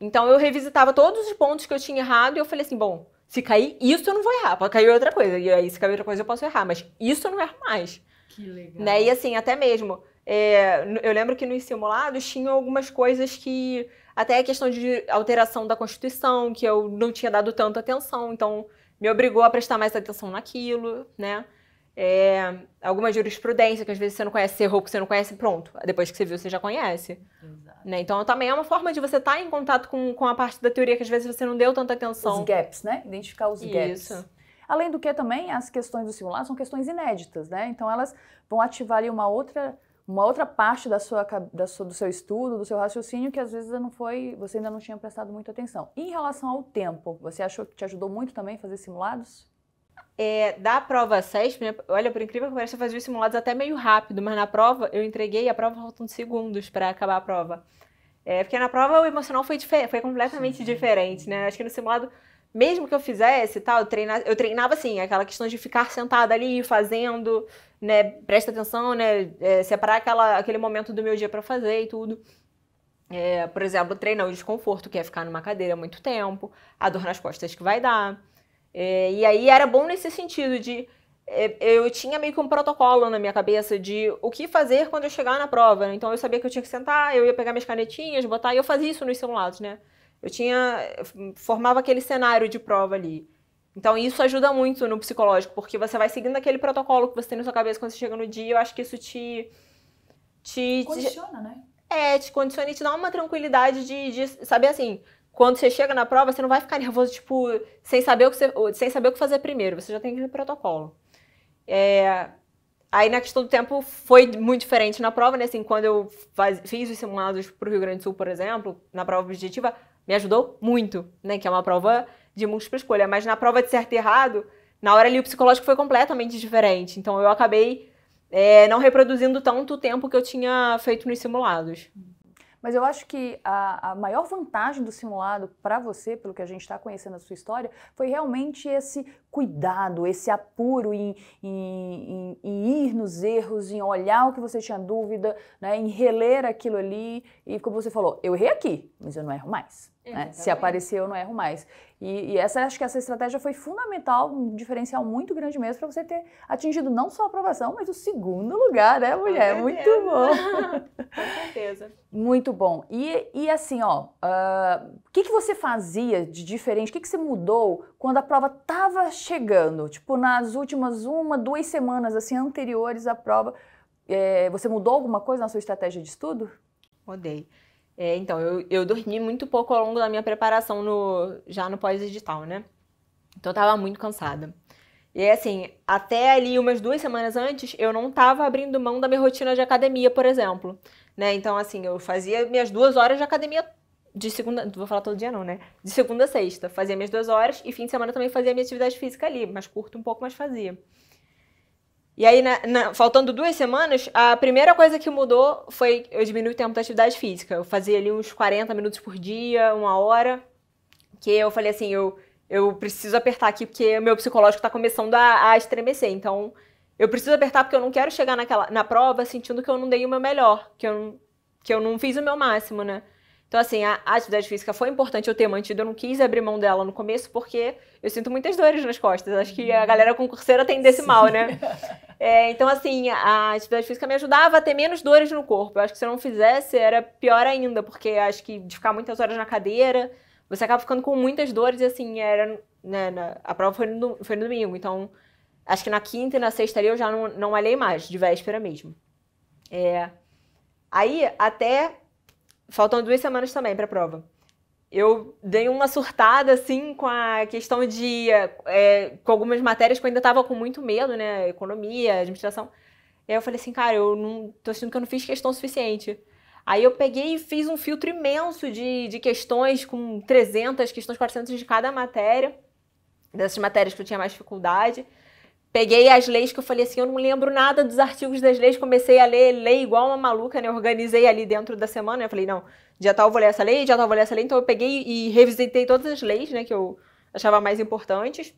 Então eu revisitava todos os pontos que eu tinha errado e eu falei assim, bom, se cair isso eu não vou errar, pode cair outra coisa. E aí se cair outra coisa eu posso errar, mas isso eu não erro mais. Que legal. Né? E assim, até mesmo, é, eu lembro que nos simulados tinham algumas coisas que até a questão de alteração da Constituição, que eu não tinha dado tanta atenção, então me obrigou a prestar mais atenção naquilo, né? É, alguma jurisprudência que às vezes você não conhece, você errou porque você não conhece, pronto. Depois que você viu, você já conhece. Né? Então também é uma forma de você estar tá em contato com, com a parte da teoria que às vezes você não deu tanta atenção. Os gaps, né? Identificar os Isso. gaps. Além do que também as questões do simulado são questões inéditas, né? Então elas vão ativar ali uma outra uma outra parte da sua, da sua, do seu estudo, do seu raciocínio, que às vezes não foi, você ainda não tinha prestado muita atenção. E em relação ao tempo, você achou que te ajudou muito também fazer simulados? É, da prova SESP, né, olha, por incrível que pareça, eu fazia os simulados até meio rápido, mas na prova eu entreguei a prova faltando segundos para acabar a prova. É, porque na prova o emocional foi, foi completamente Sim. diferente, né? Acho que no simulado, mesmo que eu fizesse tal, eu, eu treinava assim, aquela questão de ficar sentada ali, fazendo, né, presta atenção, né, é, separar aquela, aquele momento do meu dia para fazer e tudo. É, por exemplo, treinar o desconforto, que é ficar numa cadeira muito tempo, a dor nas costas que vai dar. É, e aí era bom nesse sentido de é, eu tinha meio que um protocolo na minha cabeça de o que fazer quando eu chegar na prova. Né? Então eu sabia que eu tinha que sentar, eu ia pegar minhas canetinhas, botar, e eu fazia isso nos simulados, né? Eu tinha. formava aquele cenário de prova ali. Então isso ajuda muito no psicológico, porque você vai seguindo aquele protocolo que você tem na sua cabeça quando você chega no dia, eu acho que isso te. te condiciona, te, né? É, te condiciona e te dá uma tranquilidade de, de saber assim, quando você chega na prova, você não vai ficar *laughs* nervoso, tipo, sem saber o que, você, sem saber o que fazer primeiro, você já tem aquele protocolo. É, aí na questão do tempo foi muito diferente na prova, né? Assim, quando eu faz, fiz os simulados para o Rio Grande do Sul, por exemplo, na prova objetiva, me ajudou muito, né? Que é uma prova de múltipla escolha, mas na prova de certo e errado, na hora ali o psicológico foi completamente diferente. Então eu acabei é, não reproduzindo tanto o tempo que eu tinha feito nos simulados. Mas eu acho que a, a maior vantagem do simulado para você, pelo que a gente está conhecendo a sua história, foi realmente esse cuidado, esse apuro em, em, em, em, ir nos erros, em olhar o que você tinha dúvida, né, em reler aquilo ali. E como você falou, eu errei aqui, mas eu não erro mais. Né? Se aparecer, eu não erro mais. E, e, essa, acho que essa estratégia foi fundamental, um diferencial muito grande mesmo para você ter atingido não só a aprovação, mas o segundo lugar, né, mulher? Muito bom. *laughs* Com certeza. Muito bom. E, e assim, ó, ah, o uh, que, que você fazia de diferente? O que, que você mudou quando a prova estava chegando? Tipo, nas últimas uma, duas semanas, assim, anteriores à prova, é, você mudou alguma coisa na sua estratégia de estudo? Mudei. É, então, eu, eu dormi muito pouco ao longo da minha preparação no, já no pós-edital, né? Então eu tava muito cansada. E assim, até ali umas duas semanas antes, eu não tava abrindo mão da minha rotina de academia, por exemplo. Né? Então, assim, eu fazia minhas duas horas de academia de segunda. Vou falar todo dia, não, né? De segunda a sexta. Fazia minhas duas horas e fim de semana também fazia minha atividade física ali, mas curto um pouco, mas fazia. E aí, na, né, na, né, faltando duas semanas, a primeira coisa que mudou foi eu diminuir o tempo da atividade física. Eu fazia ali uns 40 minutos por dia, uma hora. Que eu falei assim, eu, eu preciso apertar aqui porque meu psicológico está começando a, a, estremecer. Então, eu preciso apertar porque eu não quero chegar naquela, na prova sentindo que eu não dei o meu melhor, que eu, que eu não fiz o meu máximo, né? Então, assim, a atividade física foi importante eu ter mantido, eu não quis abrir mão dela no começo, porque eu sinto muitas dores nas costas. Acho que a galera concurseira tem desse Sim. mal, né? *laughs* É, então, assim, a atividade física me ajudava a ter menos dores no corpo. Eu acho que se eu não fizesse, era pior ainda, porque acho que de ficar muitas horas na cadeira, você acaba ficando com muitas dores, e assim, era. Né, na, a prova foi no, foi no domingo, então acho que na quinta e na sexta ali eu já não, não malhei mais, de véspera mesmo. É, aí, até faltam duas semanas também para a prova. Eu dei uma surtada, assim, com a questão de. É, com algumas matérias que eu ainda estava com muito medo, né? Economia, administração. E aí eu falei assim, cara, eu não tô achando que eu não fiz questão suficiente. Aí eu peguei e fiz um filtro imenso de, de questões, com 300 questões, 400 de cada matéria, dessas matérias que eu tinha mais dificuldade peguei as leis que eu falei assim, eu não lembro nada dos artigos das leis, comecei a ler lei igual uma maluca, né? organizei ali dentro da semana, eu falei, não, dia tal eu vou ler essa lei, dia tal eu vou ler essa lei, então eu peguei e revisitei todas as leis, né, que eu achava mais importantes.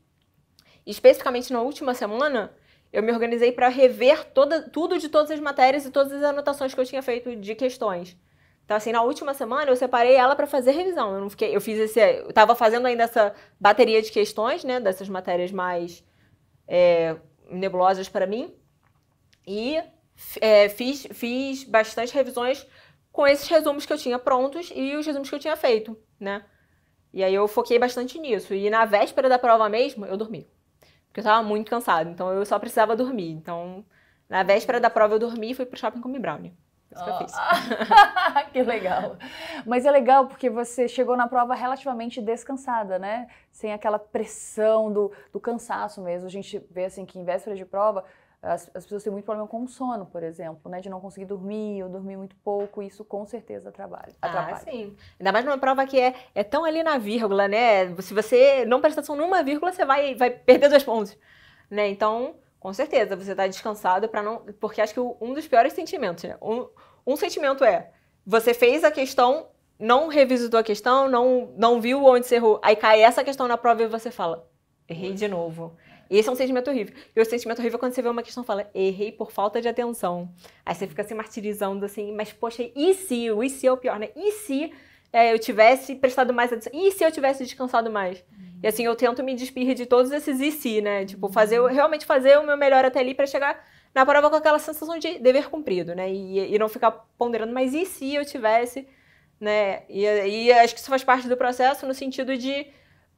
E, especificamente na última semana, eu me organizei para rever toda, tudo de todas as matérias e todas as anotações que eu tinha feito de questões. Então, assim, na última semana eu separei ela para fazer revisão. Eu não fiquei, eu fiz esse, eu tava fazendo ainda essa bateria de questões, né, dessas matérias mais é, nebulosas para mim e é, fiz, fiz bastante revisões com esses resumos que eu tinha prontos e os resumos que eu tinha feito, né? E aí eu foquei bastante nisso. E na véspera da prova mesmo, eu dormi. Porque eu estava muito cansado, então eu só precisava dormir. Então, na véspera da prova eu dormi e fui pro shopping comer brownie. Isso que, oh. eu fiz. *laughs* que legal. Mas é legal porque você chegou na prova relativamente descansada, né? Sem aquela pressão do, do cansaço mesmo. A gente vê assim que em véspera de prova as, as pessoas têm muito problema com o sono, por exemplo, né? De não conseguir dormir ou dormir muito pouco, isso com certeza atrapalha. Ah, atrapalha. Ah, sim. Ainda mais numa prova que é, é tão ali na vírgula, né? Se você não prestar atenção numa vírgula, você vai, vai perder dois pontos, né? Então, com certeza, você está descansado para não. Porque acho que um dos piores sentimentos, né? Um, um sentimento é você fez a questão, não revisitou a questão, não, não viu onde você errou. Aí cai essa questão na prova e você fala, errei de novo. E esse é um sentimento horrível. E o sentimento horrível é quando você vê uma questão e fala, errei por falta de atenção. Aí você fica se martirizando assim, mas poxa, e se? O e se é o pior, né? E se é, eu tivesse prestado mais atenção. E se eu tivesse descansado mais? Uhum. E assim, eu tento me despir de todos esses e se, né? Tipo, uhum. fazer, realmente fazer o meu melhor até ali para chegar na prova com aquela sensação de dever cumprido, né? E, e não ficar ponderando, mas e se eu tivesse, né? E, e acho que isso faz parte do processo no sentido de.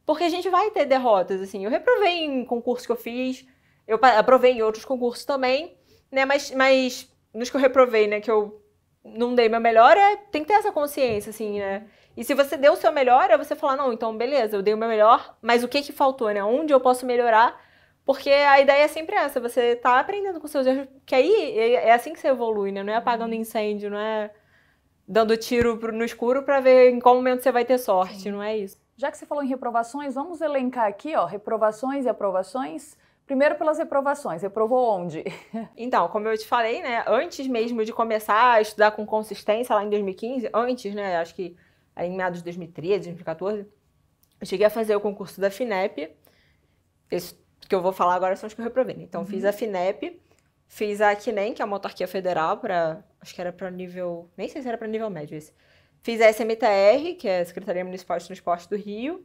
Porque a gente vai ter derrotas, assim. Eu reprovei em concurso que eu fiz, eu aprovei em outros concursos também, né? Mas, mas nos que eu reprovei, né? Que eu não dei meu melhor, é, tem que ter essa consciência, assim, né? E se você deu o seu melhor, é você falar, não, então beleza, eu dei o meu melhor, mas o que que faltou, né? Onde eu posso melhorar? Porque a ideia é sempre essa, você tá aprendendo com seus erros, que aí é, é assim que você evolui, né? Não é apagando uhum. incêndio, não é dando tiro no escuro para ver em qual momento você vai ter sorte, Sim. não é isso. Já que você falou em reprovações, vamos elencar aqui, ó, reprovações e aprovações. Primeiro pelas reprovações. Reprovou onde? *laughs* Então, como eu te falei, né, antes mesmo de começar a estudar com consistência lá em 2015, antes, né, acho que em meados de 2013, 2014, eu cheguei a fazer o concurso da FINEP. Esse que eu vou falar agora são os que eu reprovei. Né. Então, uhum. fiz a FINEP, fiz a ACNEM, que é uma autarquia federal para, acho que era para nível, nem sei se era para nível médio esse. Fiz a SMTR, que é a Secretaria Municipal de Transporte do Rio,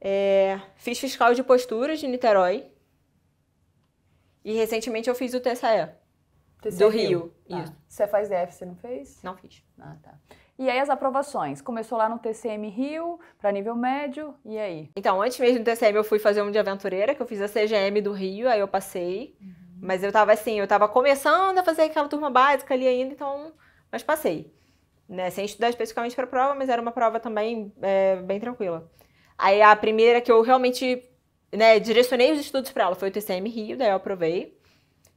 é, fiz fiscal de posturas de Niterói. E recentemente eu fiz o TCE. TCE do Rio. Rio. Tá. Isso. você faz DF, você não fez? Não fiz. Ah, tá. E aí as aprovações? Começou lá no TCM Rio, para nível médio, e aí? Então, antes mesmo do TCM eu fui fazer um de aventureira, que eu fiz a CGM do Rio, aí eu passei. Uhum. Mas eu tava assim, eu tava começando a fazer aquela turma básica ali ainda, então... Mas passei. Né? Sem estudar especificamente para a prova, mas era uma prova também é, bem tranquila. Aí a primeira que eu realmente né, direcionei os estudos para ela foi o TCM Rio, daí eu aprovei.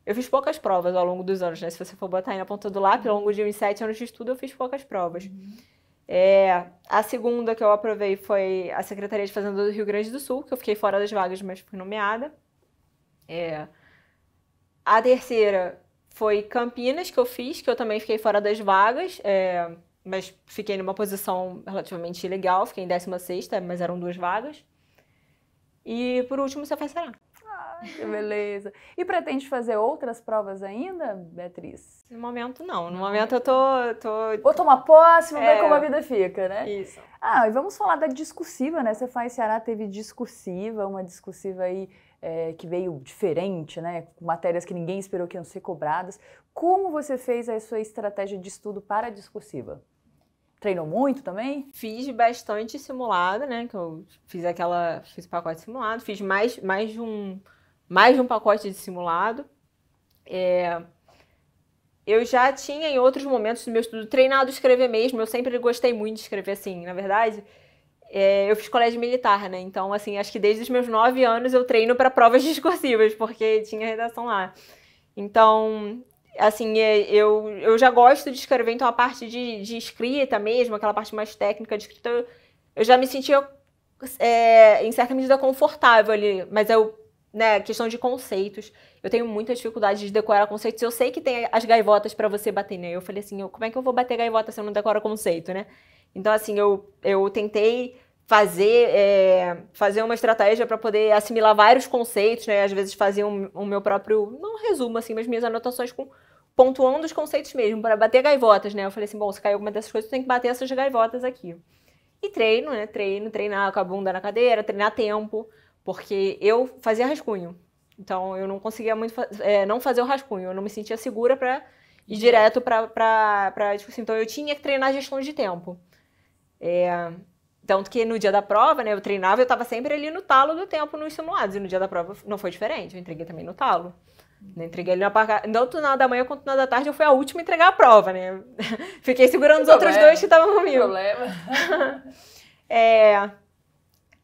Eu fiz poucas provas ao longo dos anos, né? Se você for botar aí na ponta do lápis, ao longo de uns sete anos de estudo, eu fiz poucas provas. Uhum. É, a segunda que eu aprovei foi a Secretaria de Fazenda do Rio Grande do Sul, que eu fiquei fora das vagas, mas fui nomeada. É, a terceira foi Campinas, que eu fiz, que eu também fiquei fora das vagas. É, mas fiquei numa posição relativamente legal, fiquei em 16, mas eram duas vagas. E por último, você faz que beleza. E pretende fazer outras provas ainda, Beatriz? No momento, não. No momento, eu tô. tô... Vou tomar posse, vou é... ver como a vida fica, né? Isso. Ah, e vamos falar da discursiva, né? Você faz Ceará, teve discursiva, uma discursiva aí é, que veio diferente, né? matérias que ninguém esperou que iam ser cobradas. Como você fez a sua estratégia de estudo para a discursiva? Treinou muito também? Fiz bastante simulado, né? Que eu fiz aquela. Fiz pacote simulado, fiz mais, mais, de, um, mais de um pacote de simulado. É, eu já tinha em outros momentos do meu estudo treinado escrever mesmo. Eu sempre gostei muito de escrever assim. Na verdade, é, eu fiz colégio militar, né? Então, assim, acho que desde os meus nove anos eu treino para provas *laughs* discursivas, porque tinha redação lá. Então, assim, é, eu, eu já gosto de escrever, então a parte de, de escrita mesmo, aquela parte mais técnica de escrita, eu, eu já me sentia, é, em certa medida, confortável ali, mas eu, né, questão de conceitos, eu tenho muita dificuldade de decorar conceitos, eu sei que tem as gaivotas para você bater, né, eu falei assim, eu, como é que eu vou bater gaivota se eu não decoro conceito, né? Então, assim, eu, eu tentei fazer, é, fazer uma estratégia para poder assimilar vários conceitos, né? Às vezes fazia o um, um meu próprio, não resumo assim, mas minhas anotações com pontuando os conceitos mesmo, para bater gaivotas, né? Eu falei assim, bom, se cair alguma dessas coisas, tem que bater essas gaivotas aqui. E treino, né? Treino, treinar com a bunda na cadeira, treinar tempo, porque eu fazia rascunho. Então eu não conseguia muito é, não fazer o rascunho, eu não me sentia segura para ir direto para a tipo assim, Então eu tinha que treinar a gestão de tempo. É, tanto que no dia da prova, né, eu treinava, eu estava sempre ali no talo do tempo nos simulados. E no dia da prova não foi diferente, eu entreguei também no talo. Né, entreguei ali na parca... tanto na da manhã quanto na da tarde, eu fui a última a entregar a prova, né? *laughs* Fiquei segurando os outros dois que estavam comigo. Problema. *laughs* é...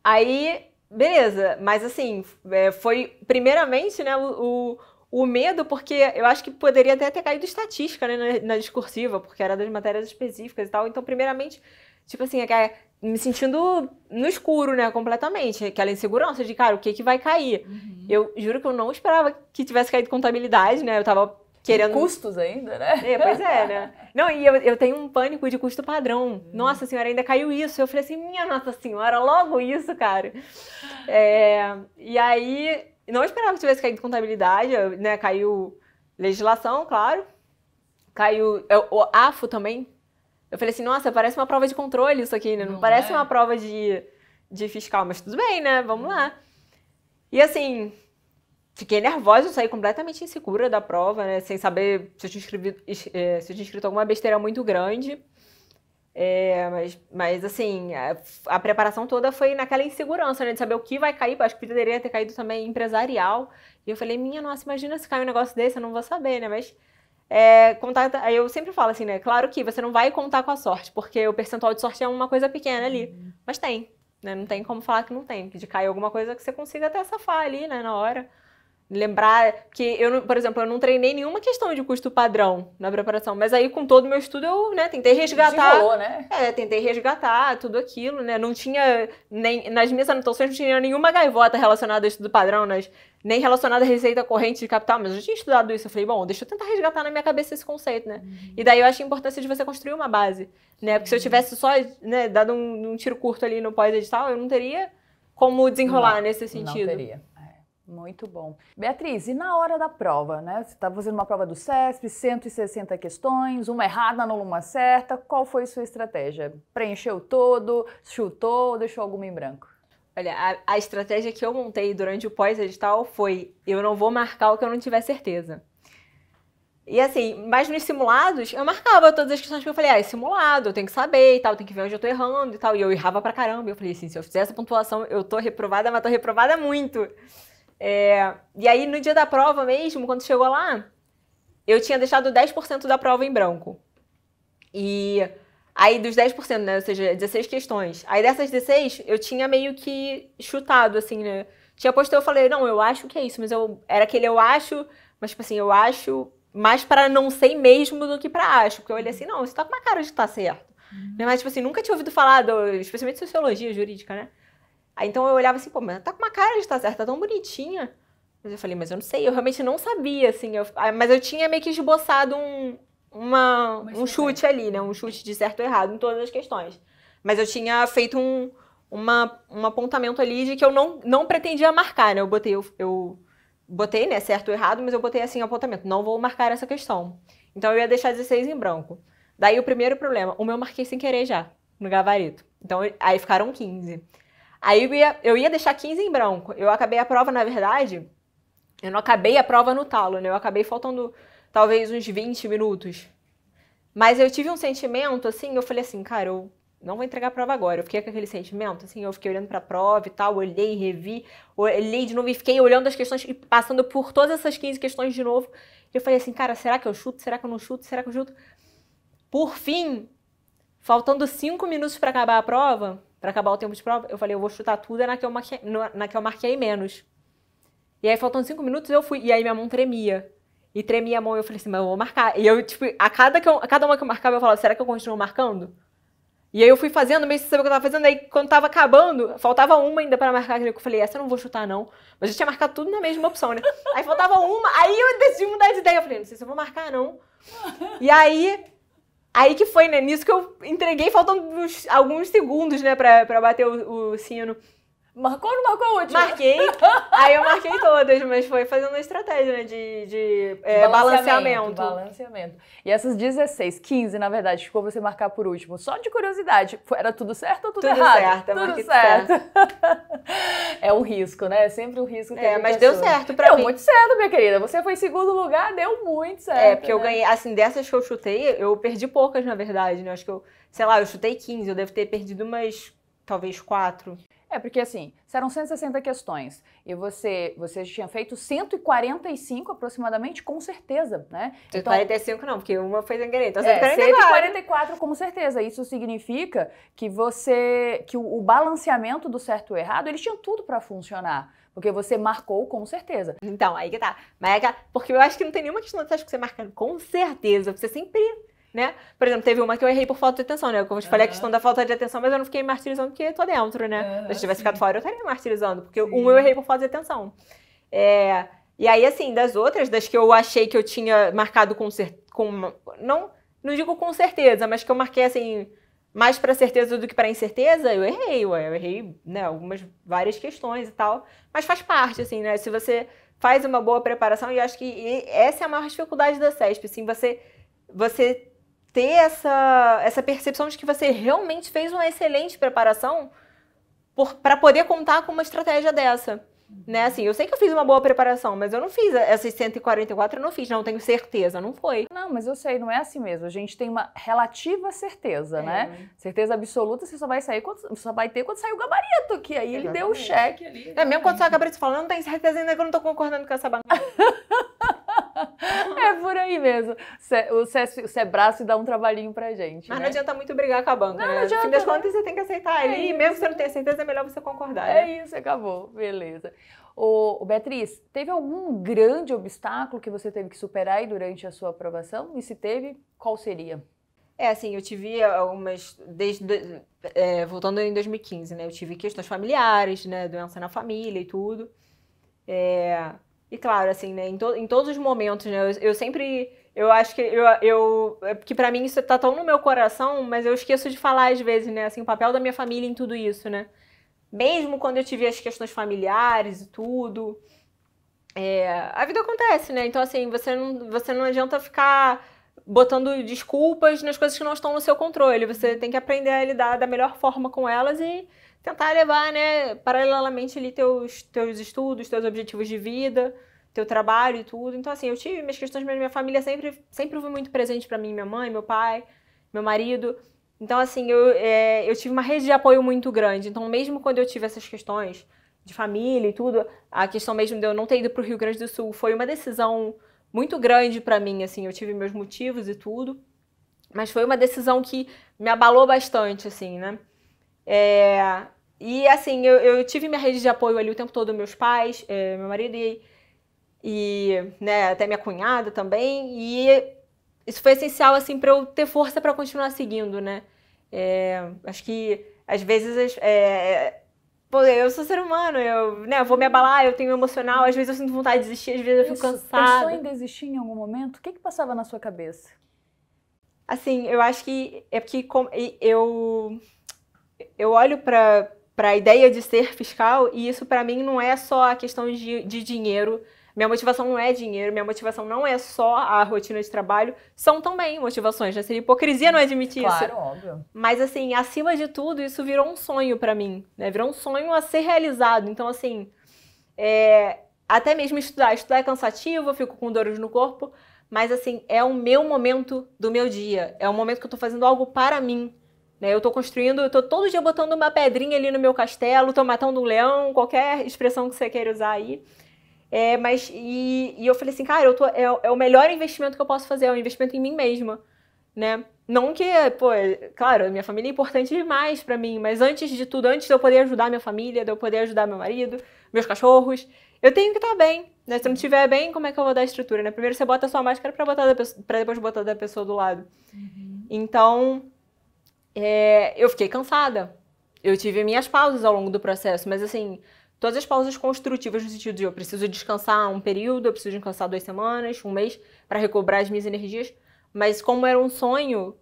Aí, beleza, mas assim, é, foi primeiramente, né, o, o, medo, porque eu acho que poderia até ter caído estatística, né, na, na discursiva, porque era das matérias específicas e tal. Então, primeiramente, tipo assim, aquela, é é me sentindo no escuro, né, completamente. Aquela insegurança de, cara, o que que vai cair? Uhum. Eu juro que eu não esperava que tivesse caído contabilidade, né? Eu tava querendo... E custos ainda, né? É, pois é, né? *laughs* Não, e eu, eu tenho um pânico de custo padrão. Uhum. Nossa Senhora, ainda caiu isso. Eu falei assim, minha Nossa Senhora, logo isso, cara. É, e aí, não esperava que tivesse caído contabilidade, né? Caiu legislação, claro. Caiu... o AFO também eu falei assim, nossa, parece uma prova de controle isso aqui, né? Não, Não parece é? uma prova de, de fiscal, mas tudo bem, né? Vamos hum. lá. E assim, fiquei nervosa, eu saí completamente insegura da prova, né? Sem saber se eu tinha, escrito eh, se eu tinha escrito alguma besteira muito grande. É, mas, mas, assim, a, a, preparação toda foi naquela insegurança, né? De saber o que vai cair. Acho que poderia ter caído também empresarial. E eu falei, minha nossa, imagina se cair um negócio desse, eu não vou saber, né? Mas é, contar, eu sempre falo assim, né? Claro que você não vai contar com a sorte, porque o percentual de sorte é uma coisa pequena ali. Uhum. Mas tem, né? Não tem como falar que não tem. de cair alguma coisa que você consiga até safar ali, né, na hora lembrar que eu, por exemplo, eu não treinei nenhuma questão de custo padrão na preparação, mas aí com todo o meu estudo eu, né, tentei resgatar. Desenrolou, né? É, tentei resgatar tudo aquilo, né? Não tinha nem nas minhas anotações não tinha nenhuma gaivota relacionada a estudo padrão, nas, nem relacionada a receita corrente de capital, mas eu tinha estudado isso, eu falei, bom, deixa eu tentar resgatar na minha cabeça esse conceito, né? Uhum. E daí eu acho a importância de você construir uma base, né? Porque uhum. se eu uhum. tivesse só, né, dado um, um tiro curto ali no pós-edital, eu não teria como desenrolar não, nesse sentido. Não teria. Muito bom. Beatriz, e na hora da prova, né? Você está fazendo uma prova do CESP, 160 questões, uma errada, anula uma certa. Qual foi sua estratégia? Preencheu todo, chutou ou deixou alguma em branco? Olha, a, a estratégia que eu montei durante o pós-edital foi: eu não vou marcar o que eu não tiver certeza. E assim, mas nos simulados, eu marcava todas as questões que eu falei, ah, é simulado, eu tenho que saber e tal, eu tenho que ver onde eu tô errando e tal. E eu errava pra caramba. Eu falei assim, se eu fizer essa pontuação, eu tô reprovada, mas tô reprovada muito. É, e aí, no dia da prova mesmo, quando chegou lá, eu tinha deixado 10% da prova em branco. E aí, dos 10%, né, ou seja, 16 questões. Aí, dessas 16, eu tinha meio que chutado, assim, né? Tinha posto, eu falei, não, eu acho que é isso, mas eu era aquele eu acho, mas tipo assim, eu acho mais para não sei mesmo do que para acho, porque eu olhei assim, não, você tá com uma cara de estar tá certo. Uhum. Mas tipo assim, nunca tinha ouvido falar, do, especialmente sociologia jurídica, né? Aí então eu olhava assim, pô, mas tá com uma cara de estar certa, tá tão bonitinha. Mas eu falei, mas eu não sei, eu realmente não sabia, assim. Eu, ah, mas eu tinha meio que esboçado um, uma, um chute ali, né? Um chute de certo e errado em todas as questões. Mas eu tinha feito um, uma, um apontamento ali de que eu não, não pretendia marcar, né? Eu botei, eu, eu botei, né, certo ou errado, mas eu botei assim apontamento. Não vou marcar essa questão. Então eu ia deixar 16 em branco. Daí o primeiro problema, o meu eu marquei sem querer já, no gabarito. Então aí ficaram 15. Aí eu ia, eu ia deixar 15 em branco. Eu acabei a prova, na verdade, eu não acabei a prova no talo, né? Eu acabei faltando talvez uns 20 minutos. Mas eu tive um sentimento assim, eu falei assim, cara, eu não vou entregar a prova agora. Eu fiquei com aquele sentimento, assim, eu fiquei olhando para a prova e tal, olhei, revi, olhei de novo e fiquei olhando as questões e passando por todas essas 15 questões de novo. E eu falei assim, cara, será que eu chuto? Será que eu não chuto? Será que eu chuto? Por fim, faltando 5 minutos para acabar a prova, para acabar o tempo de prova, eu falei, eu vou chutar tudo, é na que eu marquei, na que eu marquei menos. E aí, faltando cinco minutos, eu fui. E aí, minha mão tremia. E tremia a mão, eu falei assim, mas eu vou marcar. E eu, tipo, a cada, que eu, a cada uma que eu marcava, eu falava, será que eu continuo marcando? E aí eu fui fazendo, meio sem saber o que eu tava fazendo. Aí quando tava acabando, faltava uma ainda para marcar Eu falei, essa eu não vou chutar, não. Mas eu tinha marcado tudo na mesma opção, né? Aí faltava uma, aí eu decidi mudar de ideia. Eu falei, não sei se eu vou marcar, não. E aí Aí que foi, né? Nisso que eu entreguei, faltando alguns segundos, né, pra, pra bater o, o sino. Marcou ou não marcou a última? Marquei. *laughs* aí eu marquei todas, mas foi fazendo uma estratégia, né? De, de é, balanceamento, balanceamento. E essas 16, 15, na verdade, ficou você marcar por último. Só de curiosidade, era tudo certo ou tudo, tudo errado? Certo, tudo certo, certo. *laughs* é um risco, né? É sempre um risco que É, mas deu certo pra deu mim. Deu muito certo, minha querida. Você foi em segundo lugar, deu muito certo. É, porque né? eu ganhei, assim, dessas que eu chutei, eu perdi poucas, na verdade, né? Acho que eu, sei lá, eu chutei 15, eu devo ter perdido umas, talvez, quatro. É, porque assim, eram 160 questões e você, você tinha feito 145 aproximadamente, com certeza, né? 145 então, não, porque uma foi sem querer, então 144. É, 144 com certeza. Isso significa que você, que o, balanceamento do certo e errado, ele tinha tudo para funcionar. Porque você marcou com certeza. Então, aí que tá. Mas é que, porque eu acho que não tem nenhuma questão que você que você marcando com certeza. Você sempre né? Por exemplo, teve uma que eu errei por falta de atenção, né? Como eu te falei, uhum. a questão da falta de atenção, mas eu não fiquei martirizando porque tô dentro, né? Uhum, se eu tivesse sim. ficado fora, eu estaria martirizando, porque sim. um eu errei por falta de atenção. É, e aí, assim, das outras, das que eu achei que eu tinha marcado com, com não, não digo com certeza, mas que eu marquei assim mais para certeza do que para incerteza, eu errei, ué, eu errei, né, algumas várias questões e tal, mas faz parte assim, né? Se você faz uma boa preparação, e acho que essa é a maior dificuldade da CESP, assim, você você ter essa, essa percepção de que você realmente fez uma excelente preparação para poder contar com uma estratégia dessa. Né? Assim, eu sei que eu fiz uma boa preparação, mas eu não fiz essas 144, eu não fiz, não tenho certeza, não foi. Não, mas eu sei, não é assim mesmo. A gente tem uma relativa certeza, é. né? Certeza absoluta você só vai sair quando, só vai ter quando sair o gabarito, que aí ele Exatamente. deu o cheque ali. É mesmo quando né? sai o gabarito, você fala, não tenho certeza ainda que eu não tô concordando com essa bancada. *laughs* *laughs* é por aí mesmo. O, é braço e dá um trabalhinho pra gente. Mas né? não adianta muito brigar com a banca, não, né? Não adianta, fim das né? contas, você tem que aceitar é ele. e mesmo que você não tenha certeza, é melhor você concordar. É né? isso, acabou. Beleza. Ô, Beatriz, teve algum grande obstáculo que você teve que superar aí durante a sua aprovação? E se teve, qual seria? É, assim, eu tive algumas. Desde, é, voltando em 2015, né? Eu tive questões familiares, né? Doença na família e tudo. É, e claro, assim, né, em, to em todos os momentos, né, eu, eu sempre eu acho que eu, eu é que para mim isso tá tão no meu coração, mas eu esqueço de falar às vezes, né? Assim, o papel da minha família em tudo isso, né? Mesmo quando eu tive as questões familiares e tudo, é, a vida acontece, né? Então assim, você não você não adianta ficar botando desculpas nas coisas que não estão no seu controle. Você uhum. tem que aprender a lidar da melhor forma com elas e tentar levar, né, paralelamente ali teus, teus estudos, teus objetivos de vida, teu trabalho e tudo. Então, assim, eu tive minhas questões, mas minha família sempre, sempre foi muito presente para mim, minha mãe, meu pai, meu marido. Então, assim, eu, é, eu tive uma rede de apoio muito grande. Então, mesmo quando eu tive essas questões de família e tudo, a questão mesmo de eu não ter ido para o Rio Grande do Sul foi uma decisão muito grande para mim, assim, eu tive meus motivos e tudo, mas foi uma decisão que me abalou bastante, assim, né? É, e assim, eu, eu, tive minha rede de apoio ali o tempo todo, meus pais, é, meu marido e, e né, até minha cunhada também. E isso foi essencial assim para eu ter força para continuar seguindo, né? É, acho que às vezes é, pô, eu sou ser humano, eu, né, eu vou me abalar, eu tenho emocional, às vezes eu sinto vontade de desistir, às vezes eu fico cansada. Pensou em desistir em algum momento? O que, que passava na sua cabeça? Assim, eu acho que é porque eu eu olho para para a ideia de ser fiscal, e isso para mim não é só a questão de, de dinheiro. Minha motivação não é dinheiro, minha motivação não é só a rotina de trabalho, são também motivações, né? Seria hipocrisia não admitir claro, isso. Claro, óbvio. Mas assim, acima de tudo, isso virou um sonho para mim, né? Virou um sonho a ser realizado. Então, assim, é... até mesmo estudar. Estudar é cansativo, eu fico com dores no corpo, mas assim, é o meu momento do meu dia. É o momento que eu estou fazendo algo para mim, né? Eu estou construindo, eu estou todo dia botando uma pedrinha ali no meu castelo, estou matando um leão, qualquer expressão que você queira usar aí. É, mas, e, e eu falei assim, cara, eu tô, é, é o melhor investimento que eu posso fazer, é o um investimento em mim mesma, né? Não que, pô, é, claro, minha família é importante demais para mim, mas antes de tudo, antes de eu poder ajudar minha família, de eu poder ajudar meu marido, meus cachorros, eu tenho que estar tá bem, né? Se eu não estiver bem, como é que eu vou dar a estrutura, né? Primeiro você bota a sua máscara para botar para depois botar da pessoa do lado. Uhum. Então, é, eu fiquei cansada. Eu tive minhas pausas ao longo do processo, mas assim, todas as pausas construtivas no sentido de eu preciso descansar um período, eu preciso descansar duas semanas, um mês, para recobrar as minhas energias. Mas como era um sonho,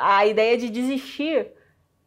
a ideia de desistir,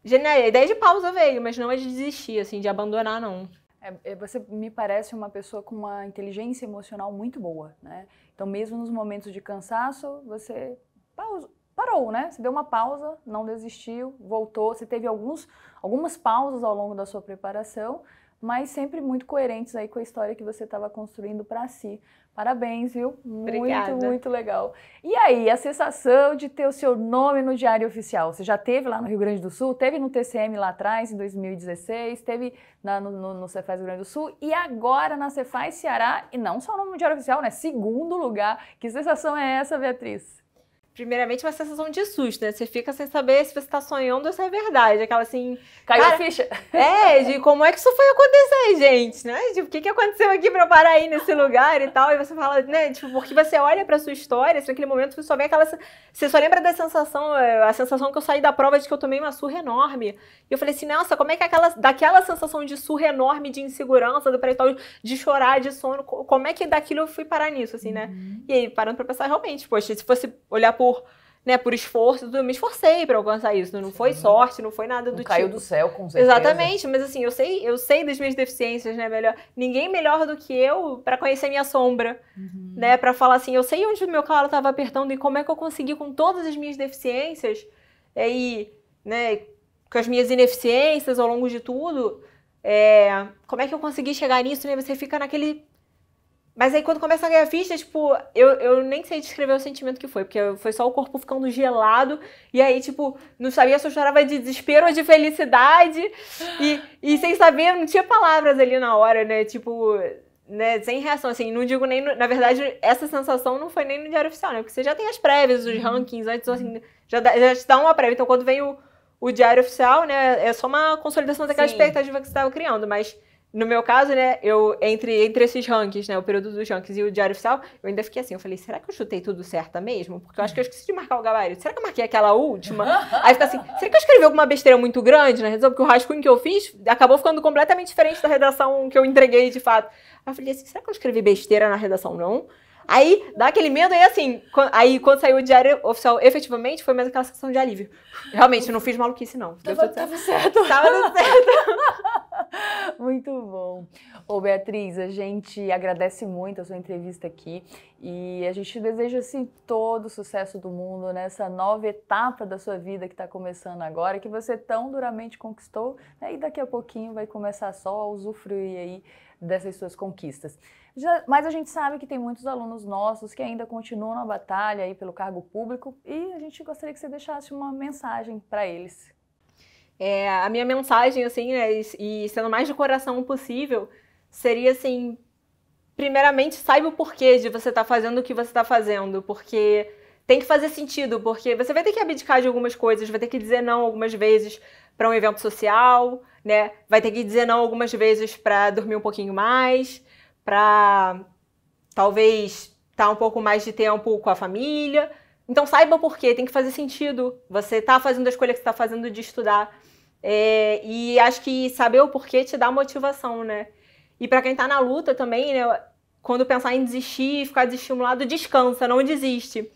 a ideia de pausa veio, mas não é de desistir, assim, de abandonar, não. É, é, você me parece uma pessoa com uma inteligência emocional muito boa, né? Então, mesmo nos momentos de cansaço, você pausa, parou, né? Você deu uma pausa, não desistiu, voltou. Você teve alguns, algumas pausas ao longo da sua preparação, mas sempre muito coerentes aí com a história que você estava construindo para si. Parabéns, viu? Obrigada. Muito, muito legal. E aí, a sensação de ter o seu nome no Diário Oficial? Você já teve lá no Rio Grande do Sul, teve no TCM lá atrás, em 2016, teve na, no, no, no Cefaz Rio Grande do Sul e agora na Cefaz Ceará, e não só no Diário Oficial, né? Segundo lugar. Que sensação é essa, Beatriz? primeiramente, uma sensação de susto, né? Você fica sem saber se você está sonhando ou se é verdade. Aquela assim. Caiu cara, a ficha? *laughs* É, de como é que isso foi acontecer, gente, né? De o que, que aconteceu aqui para parar aí nesse lugar e tal? E você fala, né? Tipo, porque você olha para sua história, assim, naquele momento você só vê aquela. Você só lembra da sensação, eh, a sensação que eu saí da prova de que eu tomei uma surra enorme. E eu falei assim, nossa, como é que aquela. Daquela sensação de surra enorme, de insegurança, do pré-tal, de chorar, de sono, como é que daquilo eu fui parar nisso, assim, né? Uhum. E aí, parando pra pensar, realmente, poxa, se fosse olhar pro por né, por esforço, eu me esforcei para alcançar isso, não Sim. foi sorte, não foi nada do não tipo. Caiu do céu, com certeza. Exatamente, mas assim, eu sei, eu sei das minhas deficiências, né, melhor, ninguém melhor do que eu para conhecer minha sombra, uhum. né, para falar assim, eu sei onde o meu calo estava apertando e como é que eu consegui com todas as minhas deficiências é, e, né, com as minhas ineficiências ao longo de tudo, é, como é que eu consegui chegar nisso, né? Você fica naquele mas aí quando começa a ganhar vista, tipo, eu, eu nem sei descrever o sentimento que foi, porque foi só o corpo ficando gelado, e aí, tipo, não sabia se eu chorava de desespero ou de felicidade, e, e sem saber, não tinha palavras ali na hora, né? Tipo, né, sem reação, assim, não digo nem, no, na verdade, essa sensação não foi nem no diário oficial, né? Porque você já tem as prévias, os uhum. rankings, antes, então, assim, já, já te dá uma prévia, então quando vem o, o diário oficial, né, é só uma consolidação daquela Sim. expectativa que você estava criando, mas no meu caso, né, eu entre, entre esses rankings, né, o período dos rankings e o diário oficial, eu ainda fiquei assim, eu falei, será que eu chutei tudo certa mesmo? Porque eu acho que eu esqueci de marcar o gabarito. Será que eu marquei aquela última? *laughs* Aí fica assim, será que eu escrevi alguma besteira muito grande na redação? Porque o rascunho que eu fiz acabou ficando completamente diferente da redação que eu entreguei de fato. Aí eu falei assim, será que eu escrevi besteira na redação não? Aí dá aquele medo, aí assim, aí quando saiu o diário oficial, efetivamente, foi mais aquela sensação de alívio. Realmente, eu não fiz maluquice, não. Tava, tudo certo. Tava tudo certo. *laughs* *laughs* muito bom. Ô Beatriz, a gente agradece muito a sua entrevista aqui e a gente deseja assim todo o sucesso do mundo nessa nova etapa da sua vida que está começando agora, que você tão duramente conquistou né? e daqui a pouquinho vai começar só a usufruir aí dessas suas conquistas. Já, mas a gente sabe que tem muitos alunos nossos que ainda continuam na batalha aí pelo cargo público e a gente gostaria que você deixasse uma mensagem para eles. É, a minha mensagem, assim, né, e, sendo mais de coração possível, seria assim: primeiramente, saiba o porquê de você estar tá fazendo o que você está fazendo, porque tem que fazer sentido, porque você vai ter que abdicar de algumas coisas, vai ter que dizer não algumas vezes para um evento social, né? Vai ter que dizer não algumas vezes para dormir um pouquinho mais, para talvez estar tá um pouco mais de tempo com a família. Então saiba por quê, tem que fazer sentido. Você está fazendo a escolha que está fazendo de estudar. É, e acho que saber o porquê te dá motivação, né? E para quem tá na luta também, né? Quando pensar em desistir, ficar desestimulado, descansa, não desiste.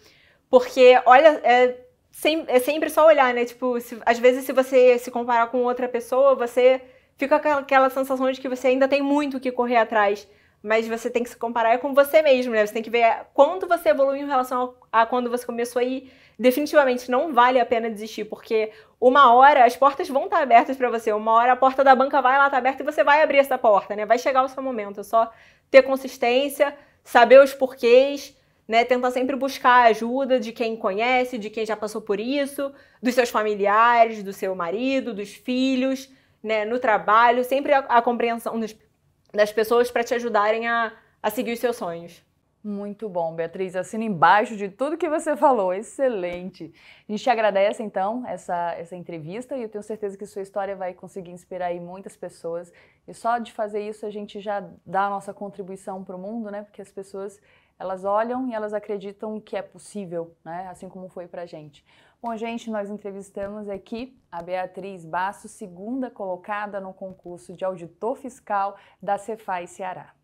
Porque, olha, é, sem, é sempre só olhar, né? Tipo, se, às vezes se você se comparar com outra pessoa, você fica com aquela sensação de que você ainda tem muito que correr atrás. Mas você tem que se comparar é com você mesmo, né? Você tem que ver quanto você evoluiu em relação a, a quando você começou aí definitivamente não vale a pena desistir, porque uma hora as portas vão estar abertas para você, uma hora a porta da banca vai lá estar tá aberta e você vai abrir essa porta, né? Vai chegar o seu momento, é só ter consistência, saber os porquês, né? Tentar sempre buscar ajuda de quem conhece, de quem já passou por isso, dos seus familiares, do seu marido, dos filhos, né? No trabalho, sempre a, a compreensão dos, das pessoas para te ajudarem a, a seguir os seus sonhos. Muito bom, Beatriz. Assina embaixo de tudo que você falou. Excelente. A gente te agradece, então, essa, essa entrevista e eu tenho certeza que sua história vai conseguir inspirar aí muitas pessoas. E só de fazer isso a gente já dá a nossa contribuição para o mundo, né? Porque as pessoas elas olham e elas acreditam que é possível, né? Assim como foi para gente. Bom, gente, nós entrevistamos aqui a Beatriz Basso, segunda colocada no concurso de auditor fiscal da Cefaz Ceará.